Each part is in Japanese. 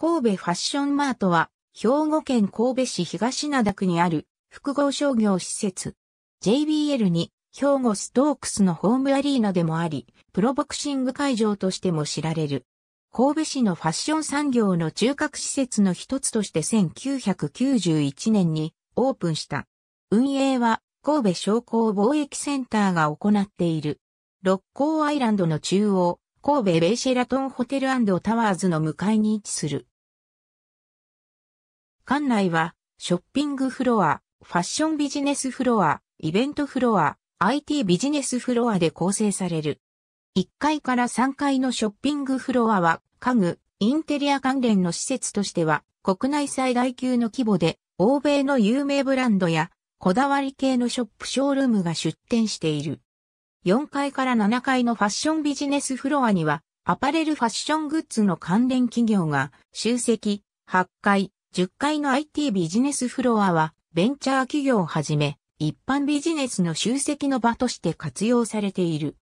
神戸ファッションマートは、兵庫県神戸市東灘区にある複合商業施設。JBL に兵庫ストークスのホームアリーナでもあり、プロボクシング会場としても知られる。神戸市のファッション産業の中核施設の一つとして1991年にオープンした。運営は神戸商工貿易センターが行っている。六甲アイランドの中央、神戸ベイシェラトンホテルタワーズの向かいに位置する館内は、ショッピングフロア、ファッションビジネスフロア、イベントフロア、IT ビジネスフロアで構成される。1階から3階のショッピングフロアは、家具、インテリア関連の施設としては、国内最大級の規模で、欧米の有名ブランドや、こだわり系のショップショールームが出店している。4階から7階のファッションビジネスフロアには、アパレルファッショングッズの関連企業が、集積、8階、10階の IT ビジネスフロアは、ベンチャー企業をはじめ、一般ビジネスの集積の場として活用されている。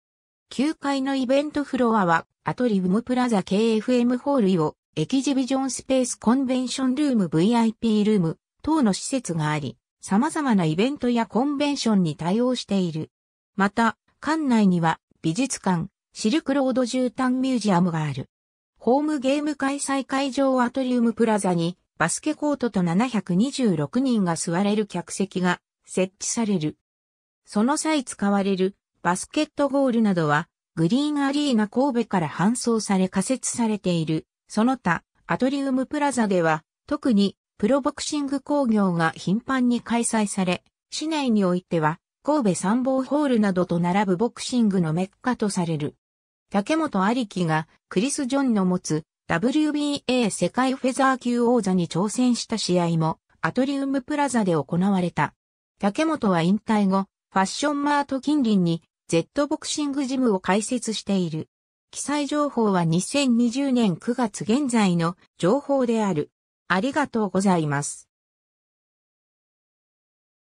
9階のイベントフロアは、アトリウムプラザ KFM ホールイオ、エキジビジョンスペースコンベンションルーム VIP ルーム等の施設があり、様々なイベントやコンベンションに対応している。また、館内には美術館、シルクロード絨毯ミュージアムがある。ホームゲーム開催会場アトリウムプラザにバスケコートと726人が座れる客席が設置される。その際使われるバスケットゴールなどはグリーンアリーナ神戸から搬送され仮設されている。その他、アトリウムプラザでは特にプロボクシング工業が頻繁に開催され、市内においては神戸参謀ホールなどと並ぶボクシングのメッカとされる。竹本ありきがクリス・ジョンの持つ WBA 世界フェザー級王座に挑戦した試合もアトリウムプラザで行われた。竹本は引退後、ファッションマート近隣に Z ボクシングジムを開設している。記載情報は2020年9月現在の情報である。ありがとうございます。